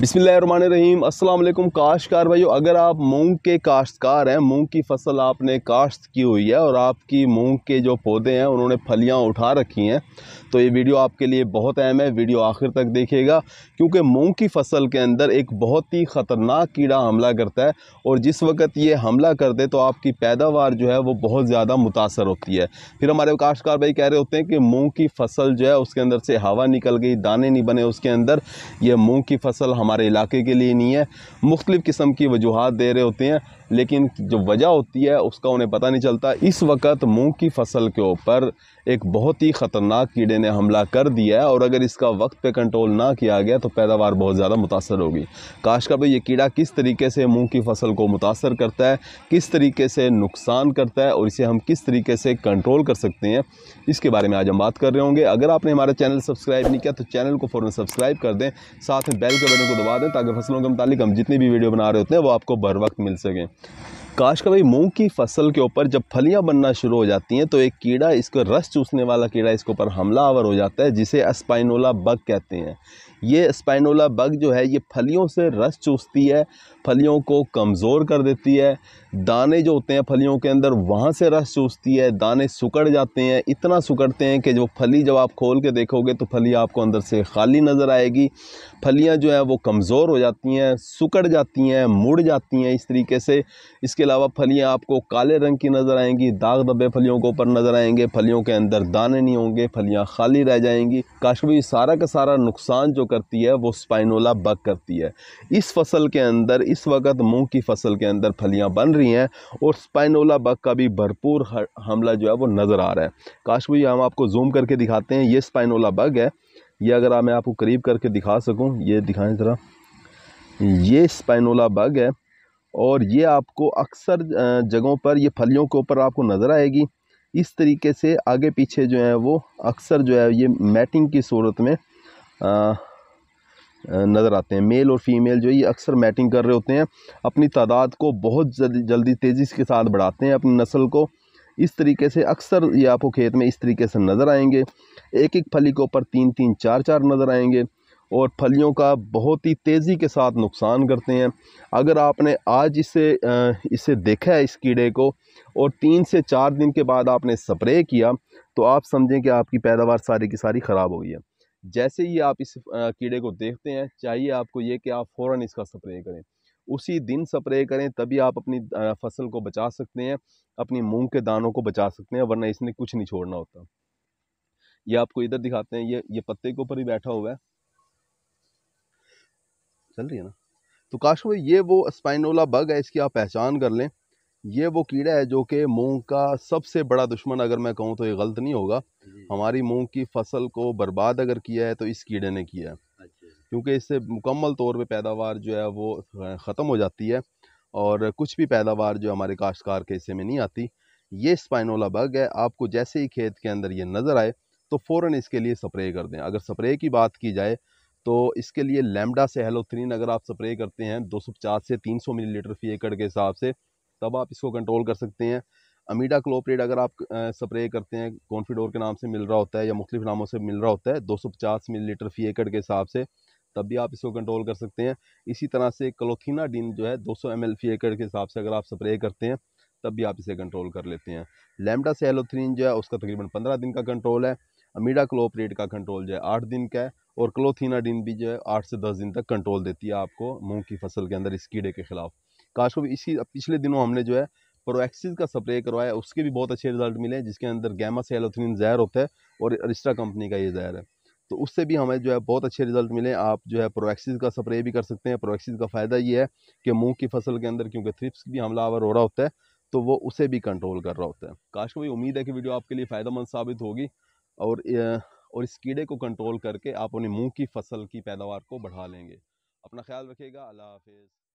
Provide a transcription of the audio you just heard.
बिसमीम अल्लाम काश्तकार भाइयों अगर आप मूंग के काश्तकार हैं मूंग की फसल आपने काश्त की हुई है और आपकी मूंग के जो पौधे हैं उन्होंने फलियां उठा रखी हैं तो ये वीडियो आपके लिए बहुत अहम है वीडियो आखिर तक देखिएगा क्योंकि मूंग की फसल के अंदर एक बहुत ही ख़तरनाक कीड़ा हमला करता है और जिस वक्त ये हमला कर दे तो आपकी पैदावार जो है वो बहुत ज़्यादा मुतासर होती है फिर हमारे काश्तकार भाई कह रहे होते हैं कि मूँग की फसल जो है उसके अंदर से हवा निकल गई दाने नहीं बने उसके अंदर यह मूँग की फसल हम हमारे इलाके के लिए नहीं है मुख्तलिफ़ किस्म की वजूहत दे रहे होते हैं लेकिन जो वजह होती है उसका उन्हें पता नहीं चलता इस वक्त मूंग की फसल के ऊपर एक बहुत ही ख़तरनाक कीड़े ने हमला कर दिया है और अगर इसका वक्त पे कंट्रोल ना किया गया तो पैदावार बहुत ज़्यादा मुतासर होगी काश का भाई ये कीड़ा किस तरीके से मूंग की फसल को मुतासर करता है किस तरीके से नुकसान करता है और इसे हम किस तरीके से कंट्रोल कर सकते हैं इसके बारे में आज हम बात कर रहे होंगे अगर आपने हमारा चैनल सब्सक्राइब नहीं किया तो चैनल को फ़ौरन सब्सक्राइब कर दें साथ में बेल के बटन को दबा दें ताकि फसलों के मतलब हम जितनी भी वीडियो बना रहे होते हैं वो आपको बर वक्त मिल सकें काश का भाई मूंग की फसल के ऊपर जब फलियां बनना शुरू हो जाती हैं तो एक कीड़ा इसको रस चूसने वाला कीड़ा इसके ऊपर हमलावर हो जाता है जिसे अस्पाइनोला बग कहते हैं ये स्पाइनोला बग जो है ये फलियों से रस चूसती है फलियों को कमज़ोर कर देती है दाने जो होते हैं फलियों के अंदर वहाँ से रस चूसती है दाने सुकड़ जाते हैं इतना सुकड़ते हैं कि जो फली जब आप खोल के देखोगे तो फली आपको अंदर से खाली नज़र आएगी फलियाँ जो हैं वो कमज़ोर हो जाती हैं सुकड़ जाती हैं मुड़ जाती हैं इस तरीके से इसके अलावा फलियाँ आपको काले रंग की नज़र आएँगी दाग दबे फलियों के ऊपर नज़र आएंगे फलियों के अंदर दाने नहीं होंगे फलियाँ खाली रह जाएंगी काश्मी सारा का सारा नुकसान जो कर करती है वो स्पाइनोला बग करती है इस फसल के अंदर इस वक्त मूंग की फसल के अंदर फलियां बन रही हैं और स्पाइनोला बग का भी भरपूर हमला जो है वो नज़र आ रहा है काश भैया हम आपको जूम करके दिखाते हैं ये स्पाइनोला बग है ये अगर मैं आपको करीब करके दिखा सकूँ ये दिखाएँ ज़रा ये स्पाइनोला बग है और ये आपको अक्सर जगहों पर ये फलियों के ऊपर आपको नज़र आएगी इस तरीके से आगे पीछे जो है वो अक्सर जो है ये मैटिंग की सूरत में नज़र आते हैं मेल और फीमेल जो ये अक्सर मैटिंग कर रहे होते हैं अपनी तादाद को बहुत जल्दी जल्दी तेज़ी के साथ बढ़ाते हैं अपनी नस्ल को इस तरीके से अक्सर ये आपको खेत में इस तरीके से नज़र आएंगे एक एक फली के ऊपर तीन तीन चार चार नज़र आएंगे और फलियों का बहुत ही तेज़ी के साथ नुकसान करते हैं अगर आपने आज इसे इसे देखा है इस कीड़े को और तीन से चार दिन के बाद आपने स्प्रे किया तो आप समझें कि आपकी पैदावार सारी की सारी ख़राब हो गई है जैसे ही आप इस कीड़े को देखते हैं चाहिए आपको ये कि आप फ़ौर इसका स्प्रे करें उसी दिन स्प्रे करें तभी आप अपनी फसल को बचा सकते हैं अपनी मूंग के दानों को बचा सकते हैं वरना इसने कुछ नहीं छोड़ना होता ये आपको इधर दिखाते हैं ये ये पत्ते के ऊपर ही बैठा हुआ है चल रही है ना तो काश भाई ये वो स्पाइनोला बग है इसकी आप पहचान कर लें ये वो कीड़ा है जो कि मूंग का सबसे बड़ा दुश्मन अगर मैं कहूँ तो ये गलत नहीं होगा हमारी मूंग की फसल को बर्बाद अगर किया है तो इस कीड़े ने किया है अच्छा। क्योंकि इससे मुकम्मल तौर पे पैदावार जो है वो ख़त्म हो जाती है और कुछ भी पैदावार जो हमारे काश्तकार के हिस्से में नहीं आती ये स्पाइनोला बग है आपको जैसे ही खेत के अंदर ये नज़र आए तो फ़ौर इसके लिए स्प्रे कर दें अगर स्प्रे की बात की जाए तो इसके लिए लेमडा से हेलोथ्रीन अगर आप स्प्रे करते हैं दो से सौ मिलीलीटर फी एकड़ के हिसाब से तब आप इसको कंट्रोल कर सकते हैं अमीडा क्लोपरेट अगर आप स्प्रे करते हैं कॉन्फिडोर के नाम से मिल रहा होता है या मुख्तलिफ नामों से मिल रहा होता है 250 मिलीलीटर फी एकड़ के हिसाब से तब भी आप इसको कंट्रोल कर सकते हैं इसी तरह से क्लोथीना डिन जो है 200 एम फी एकड़ के हिसाब से अगर आप स्प्रे करते हैं तब भी आप इसे कंट्रोल कर लेते हैं लेमडा सेलोथ्रीन जो है उसका तकरीबन पंद्रह दिन का कंट्रोल है अमीडा क्लोपरेट का कंट्रोल जो है आठ दिन का है और क्लोथीना डिन भी जो है आठ से दस दिन तक कंट्रोल देती है आपको मूँग की फसल के अंदर इस कीड़े के खिलाफ काश को इसी पिछले दिनों हमने जो है प्रोएक्सिस का स्प्रे करवाया उसके भी बहुत अच्छे रिजल्ट मिले जिसके अंदर गैमा से एलोथिन जहर होता है और अरिस्टा कंपनी का ये जहर है तो उससे भी हमें जो है बहुत अच्छे रिजल्ट मिले आप जो है प्रोएक्सिस का स्प्रे भी कर सकते हैं प्रोएक्सिस का फ़ायदा ये है कि मूँग की फसल के अंदर क्योंकि थ्रिप्स भी हमलावर हो रहा होता है तो वो उसे भी कंट्रोल कर रहा होता है काश को भी उम्मीद है कि वीडियो आपके लिए फ़ायदा साबित होगी और और इस कीड़े को कंट्रोल करके आप उन्हें मूँग की फसल की पैदावार को बढ़ा लेंगे अपना ख्याल रखिएगा अल्लाह हाफिज़